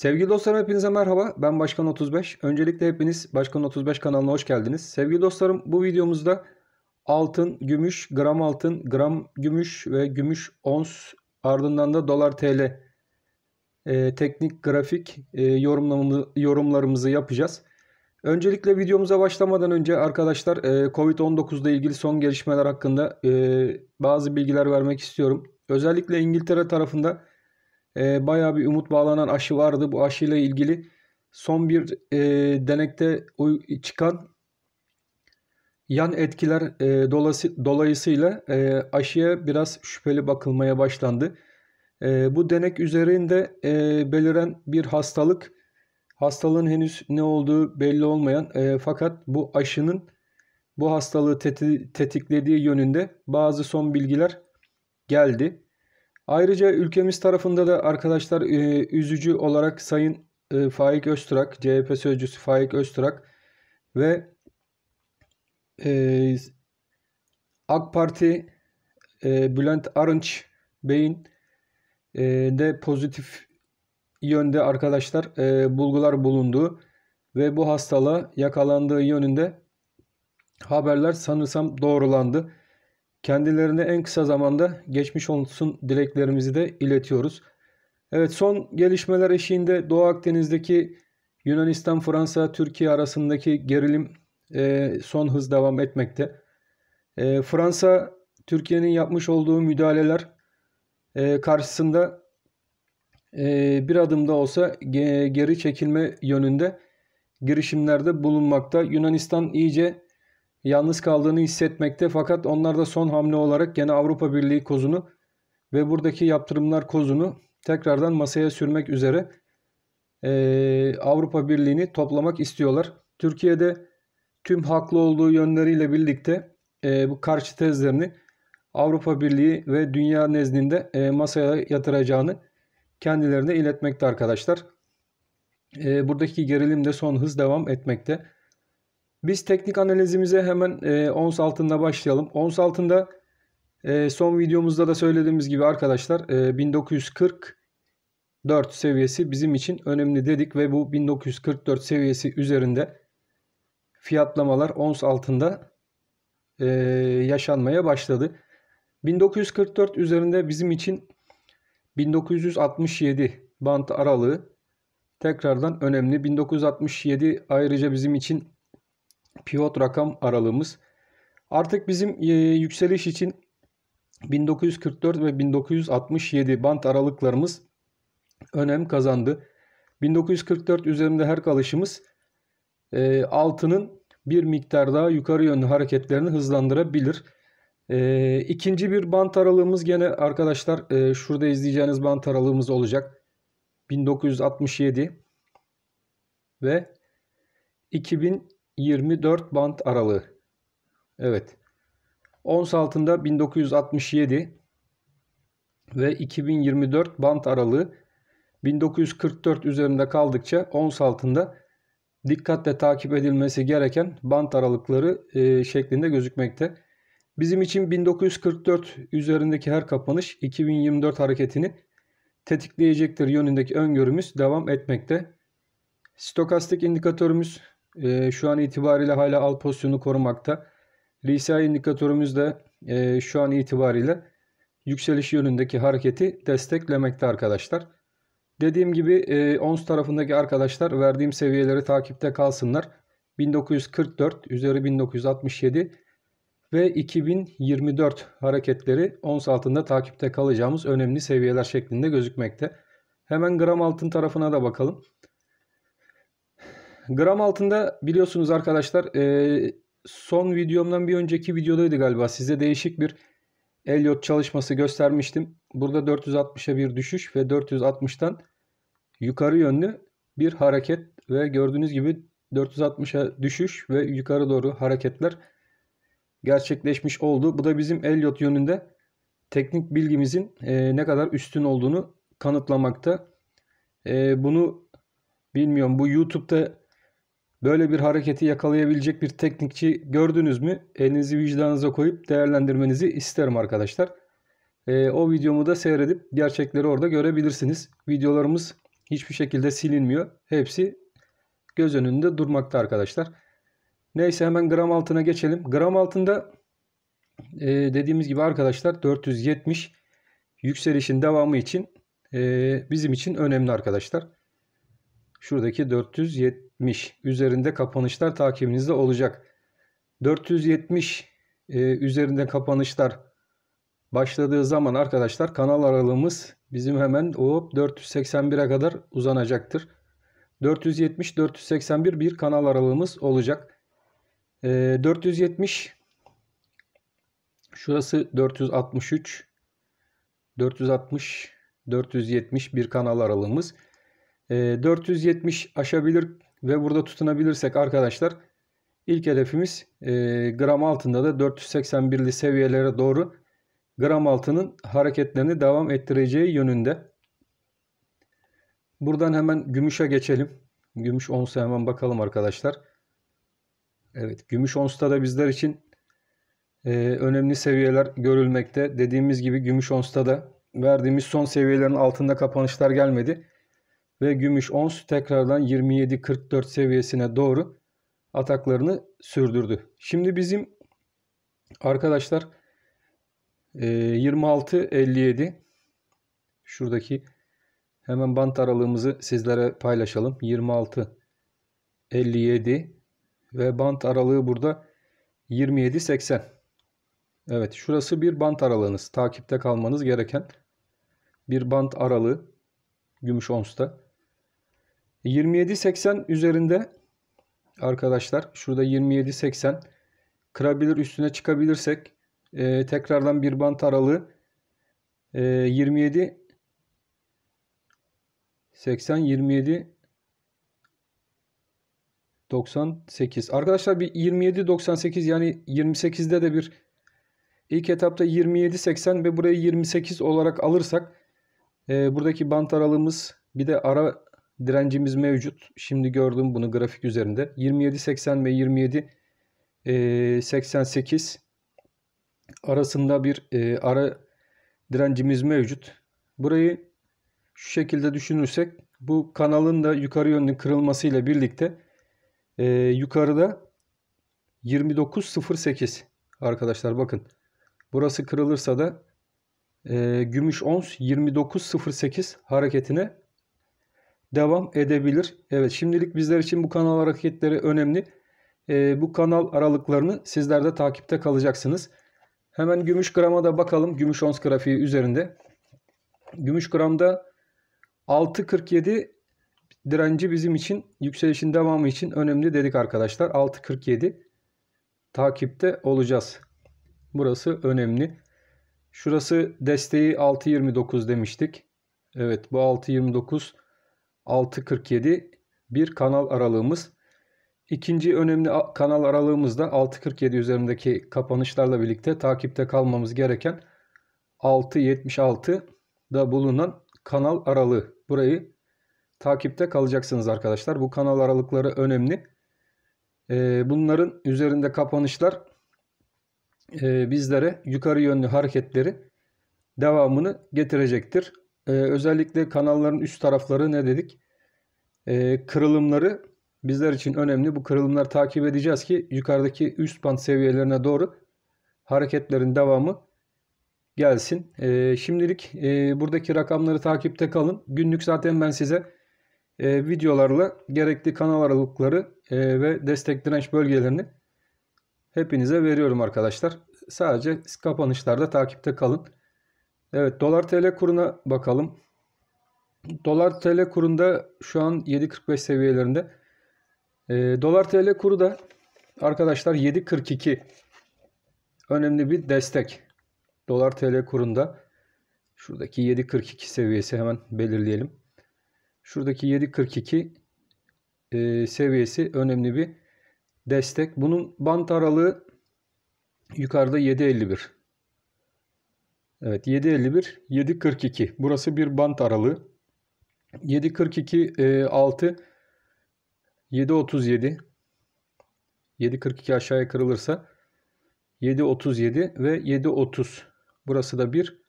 Sevgili dostlarım hepinize merhaba. Ben Başkan 35. Öncelikle hepiniz Başkan 35 kanalına hoş geldiniz. Sevgili dostlarım bu videomuzda altın, gümüş, gram altın, gram gümüş ve gümüş ons ardından da dolar TL e, teknik grafik e, yorumlamamı, yorumlarımızı yapacağız. Öncelikle videomuza başlamadan önce arkadaşlar e, Covid-19 ile ilgili son gelişmeler hakkında e, bazı bilgiler vermek istiyorum. Özellikle İngiltere tarafında e, bayağı bir umut bağlanan aşı vardı. Bu aşıyla ilgili son bir e, denekte çıkan yan etkiler e, dolası, dolayısıyla e, aşıya biraz şüpheli bakılmaya başlandı. E, bu denek üzerinde e, beliren bir hastalık, hastalığın henüz ne olduğu belli olmayan e, fakat bu aşının bu hastalığı teti, tetiklediği yönünde bazı son bilgiler geldi. Ayrıca ülkemiz tarafında da arkadaşlar e, üzücü olarak Sayın e, Faik Öztürk, CHP sözcüsü Faik Öztürk ve e, AK Parti Bülent Arınç Bey'in de pozitif yönde arkadaşlar bulgular bulundu ve bu hastalığa yakalandığı yönünde haberler sanırsam doğrulandı. Kendilerine en kısa zamanda geçmiş olsun dileklerimizi de iletiyoruz. Evet son gelişmeler eşiğinde Doğu Akdeniz'deki Yunanistan, Fransa, Türkiye arasındaki gerilim e, son hız devam etmekte. E, Fransa, Türkiye'nin yapmış olduğu müdahaleler e, karşısında e, bir adımda olsa ge, geri çekilme yönünde girişimlerde bulunmakta. Yunanistan iyice yalnız kaldığını hissetmekte fakat onlar da son hamle olarak gene Avrupa Birliği kozunu ve buradaki yaptırımlar kozunu tekrardan masaya sürmek üzere e, Avrupa Birliği'ni toplamak istiyorlar. Türkiye'de tüm haklı olduğu yönleriyle birlikte e, bu karşı tezlerini Avrupa Birliği ve dünya nezdinde e, masaya yatıracağını kendilerine iletmekte arkadaşlar. E, buradaki gerilim de son hız devam etmekte. Biz teknik analizimize hemen e, ons altında başlayalım. Ons altında e, son videomuzda da söylediğimiz gibi arkadaşlar e, 1940 seviyesi bizim için önemli dedik ve bu 1944 seviyesi üzerinde fiyatlamalar ons altında e, yaşanmaya başladı. 1944 üzerinde bizim için 1967 bant aralığı tekrardan önemli. 1967 ayrıca bizim için pivot rakam aralığımız. Artık bizim e, yükseliş için 1944 ve 1967 band aralıklarımız önem kazandı. 1944 üzerinde her kalışımız e, altının bir miktar daha yukarı yönlü hareketlerini hızlandırabilir. E, ikinci bir bant aralığımız gene arkadaşlar e, şurada izleyeceğiniz bant aralığımız olacak. 1967 ve 2000 24 band aralığı. Evet. Ons altında 1967 ve 2024 band aralığı 1944 üzerinde kaldıkça ons altında dikkatle takip edilmesi gereken band aralıkları e, şeklinde gözükmekte. Bizim için 1944 üzerindeki her kapanış 2024 hareketini tetikleyecektir yönündeki öngörümüz devam etmekte. Stokastik indikatörümüz e, şu an itibariyle hala alt pozisyonu korumakta. RSI indikatörümüz de e, şu an itibariyle yükseliş yönündeki hareketi desteklemekte arkadaşlar. Dediğim gibi e, ONS tarafındaki arkadaşlar verdiğim seviyeleri takipte kalsınlar. 1944 üzeri 1967 ve 2024 hareketleri ons altında takipte kalacağımız önemli seviyeler şeklinde gözükmekte. Hemen gram altın tarafına da bakalım. Gram altında biliyorsunuz arkadaşlar e, son videomdan bir önceki videodaydı galiba. Size değişik bir Elliot çalışması göstermiştim. Burada 460'a bir düşüş ve 460'tan yukarı yönlü bir hareket ve gördüğünüz gibi 460'a düşüş ve yukarı doğru hareketler gerçekleşmiş oldu. Bu da bizim Elliot yönünde teknik bilgimizin e, ne kadar üstün olduğunu kanıtlamakta. E, bunu bilmiyorum bu YouTube'da Böyle bir hareketi yakalayabilecek bir teknikçi gördünüz mü? Elinizi vicdanınıza koyup değerlendirmenizi isterim arkadaşlar. E, o videomu da seyredip gerçekleri orada görebilirsiniz. Videolarımız hiçbir şekilde silinmiyor. Hepsi göz önünde durmakta arkadaşlar. Neyse hemen gram altına geçelim. Gram altında e, dediğimiz gibi arkadaşlar 470 yükselişin devamı için e, bizim için önemli arkadaşlar. Şuradaki 470 üzerinde kapanışlar takibinizde olacak. 470 e, üzerinde kapanışlar başladığı zaman arkadaşlar kanal aralığımız bizim hemen o 481'e kadar uzanacaktır. 470-481 bir kanal aralığımız olacak. E, 470 şurası 463 460 470 bir kanal aralığımız. 470 ee, aşabilir ve burada tutunabilirsek arkadaşlar ilk hedefimiz e, gram altında da 481'li seviyelere doğru gram altının hareketlerini devam ettireceği yönünde. Buradan hemen gümüşe geçelim. Gümüş onsa hemen bakalım arkadaşlar. Evet gümüş onsta da bizler için e, önemli seviyeler görülmekte. Dediğimiz gibi gümüş onsta da verdiğimiz son seviyelerin altında kapanışlar gelmedi ve gümüş ons tekrardan 27-44 seviyesine doğru ataklarını sürdürdü. Şimdi bizim arkadaşlar 26-57 e, şuradaki hemen bant aralığımızı sizlere paylaşalım. 26-57 ve bant aralığı burada 27-80. Evet şurası bir bant aralığınız. Takipte kalmanız gereken bir bant aralığı gümüş onsta. 27.80 üzerinde arkadaşlar şurada 27.80 kırabilir üstüne çıkabilirsek e, tekrardan bir bant aralığı e, 27 80 27 98 arkadaşlar bir 27 98 yani 28'de de bir ilk etapta 27 80 ve burayı 28 olarak alırsak e, buradaki bant aralığımız bir de ara direncimiz mevcut. Şimdi gördüğüm bunu grafik üzerinde. 27.80 ve 27.88 e, arasında bir e, ara direncimiz mevcut. Burayı şu şekilde düşünürsek bu kanalın da yukarı yönlü kırılmasıyla birlikte e, yukarıda 29.08 arkadaşlar bakın. Burası kırılırsa da e, gümüş ons 29.08 hareketine devam edebilir. Evet şimdilik bizler için bu kanal hareketleri önemli. E, bu kanal aralıklarını sizler de takipte kalacaksınız. Hemen gümüş grama da bakalım. Gümüş ons grafiği üzerinde. Gümüş gramda 6.47 direnci bizim için yükselişin devamı için önemli dedik arkadaşlar. 6.47 takipte olacağız. Burası önemli. Şurası desteği 6.29 demiştik. Evet bu 6.29 6.47 bir kanal aralığımız. İkinci önemli kanal aralığımız da 6.47 üzerindeki kapanışlarla birlikte takipte kalmamız gereken 6.76'da bulunan kanal aralığı. Burayı takipte kalacaksınız arkadaşlar. Bu kanal aralıkları önemli. Ee, bunların üzerinde kapanışlar e, bizlere yukarı yönlü hareketleri devamını getirecektir e, özellikle kanalların üst tarafları ne dedik? E, kırılımları bizler için önemli. Bu kırılımlar takip edeceğiz ki yukarıdaki üst band seviyelerine doğru hareketlerin devamı gelsin. E, şimdilik e, buradaki rakamları takipte kalın. Günlük zaten ben size e, videolarla gerekli kanal aralıkları e, ve destek direnç bölgelerini hepinize veriyorum arkadaşlar. Sadece kapanışlarda takipte kalın. Evet dolar TL kuruna bakalım. Dolar TL kurunda şu an 7.45 seviyelerinde. E, dolar TL kuru da arkadaşlar 7.42 önemli bir destek. Dolar TL kurunda şuradaki 7.42 seviyesi hemen belirleyelim. Şuradaki 7.42 e, seviyesi önemli bir destek. Bunun bant aralığı yukarıda 7.51. Evet 7.51 7.42 burası bir bant aralığı. 7.42 e, 6 7.37 7.42 aşağıya kırılırsa 7.37 ve 7.30 burası da bir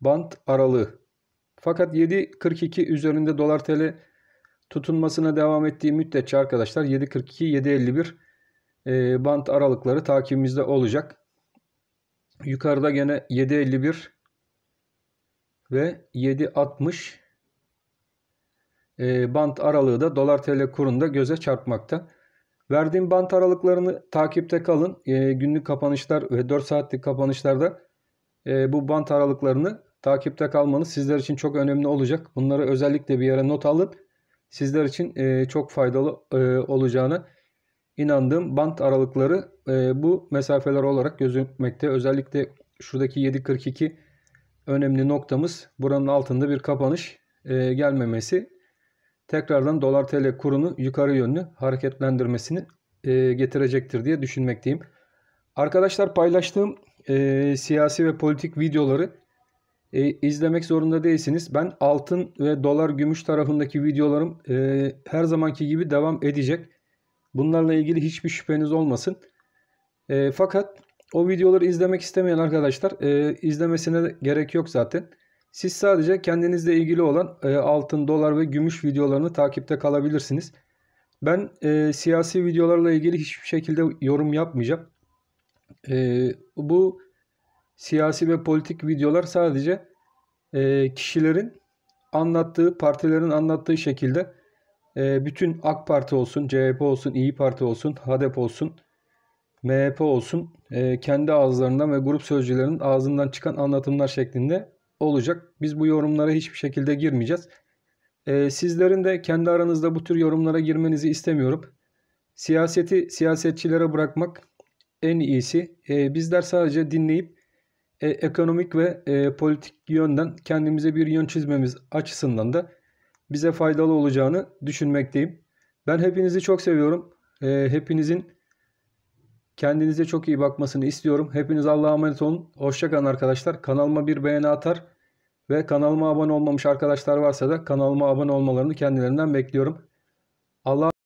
bant aralığı. Fakat 7.42 üzerinde dolar tl tutunmasına devam ettiği müddetçe arkadaşlar 7.42 7.51 e, bant aralıkları takibimizde olacak. Yukarıda gene 7.51 ve 7.60 e, bant aralığı da dolar tl kurunda göze çarpmakta. Verdiğim bant aralıklarını takipte kalın. E, günlük kapanışlar ve 4 saatlik kapanışlarda e, bu bant aralıklarını takipte kalmanız sizler için çok önemli olacak. Bunları özellikle bir yere not alın. Sizler için çok faydalı e, olacağını inandığım bant aralıkları e, bu mesafeler olarak gözükmekte. Özellikle şuradaki 7.42 önemli noktamız buranın altında bir kapanış e, gelmemesi. Tekrardan dolar tl kurunu yukarı yönlü hareketlendirmesini e, getirecektir diye düşünmekteyim. Arkadaşlar paylaştığım e, siyasi ve politik videoları e, izlemek zorunda değilsiniz. Ben altın ve dolar gümüş tarafındaki videolarım e, her zamanki gibi devam edecek. Bunlarla ilgili hiçbir şüpheniz olmasın. E, fakat o videoları izlemek istemeyen arkadaşlar e, izlemesine gerek yok zaten. Siz sadece kendinizle ilgili olan e, altın, dolar ve gümüş videolarını takipte kalabilirsiniz. Ben e, siyasi videolarla ilgili hiçbir şekilde yorum yapmayacağım. E, bu siyasi ve politik videolar sadece e, kişilerin anlattığı, partilerin anlattığı şekilde ee, bütün AK Parti olsun, CHP olsun, İyi Parti olsun, HDP olsun, MHP olsun e, kendi ağızlarından ve grup sözcülerinin ağzından çıkan anlatımlar şeklinde olacak. Biz bu yorumlara hiçbir şekilde girmeyeceğiz. Ee, sizlerin de kendi aranızda bu tür yorumlara girmenizi istemiyorum. Siyaseti siyasetçilere bırakmak en iyisi. Ee, bizler sadece dinleyip e, ekonomik ve e, politik yönden kendimize bir yön çizmemiz açısından da bize faydalı olacağını düşünmekteyim. Ben hepinizi çok seviyorum. E, hepinizin kendinize çok iyi bakmasını istiyorum. Hepiniz Allah'a emanet olun. Hoşçakalın arkadaşlar. Kanalıma bir beğeni atar ve kanalıma abone olmamış arkadaşlar varsa da kanalıma abone olmalarını kendilerinden bekliyorum. Allah